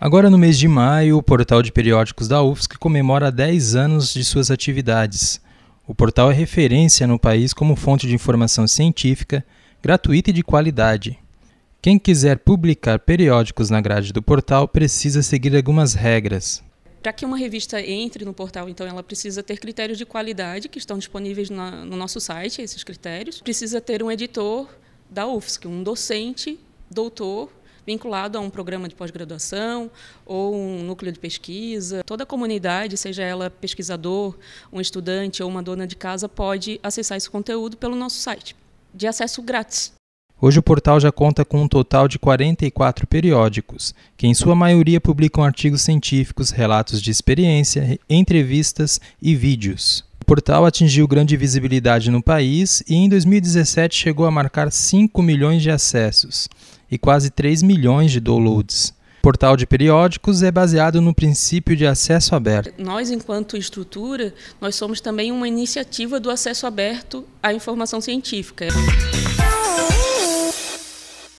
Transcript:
Agora, no mês de maio, o portal de periódicos da UFSC comemora 10 anos de suas atividades. O portal é referência no país como fonte de informação científica, gratuita e de qualidade. Quem quiser publicar periódicos na grade do portal precisa seguir algumas regras. Para que uma revista entre no portal, então, ela precisa ter critérios de qualidade que estão disponíveis na, no nosso site, esses critérios. Precisa ter um editor da UFSC, um docente, doutor vinculado a um programa de pós-graduação ou um núcleo de pesquisa. Toda a comunidade, seja ela pesquisador, um estudante ou uma dona de casa, pode acessar esse conteúdo pelo nosso site, de acesso grátis. Hoje o portal já conta com um total de 44 periódicos, que em sua maioria publicam artigos científicos, relatos de experiência, entrevistas e vídeos portal atingiu grande visibilidade no país e em 2017 chegou a marcar 5 milhões de acessos e quase 3 milhões de downloads. O portal de periódicos é baseado no princípio de acesso aberto. Nós, enquanto estrutura, nós somos também uma iniciativa do acesso aberto à informação científica.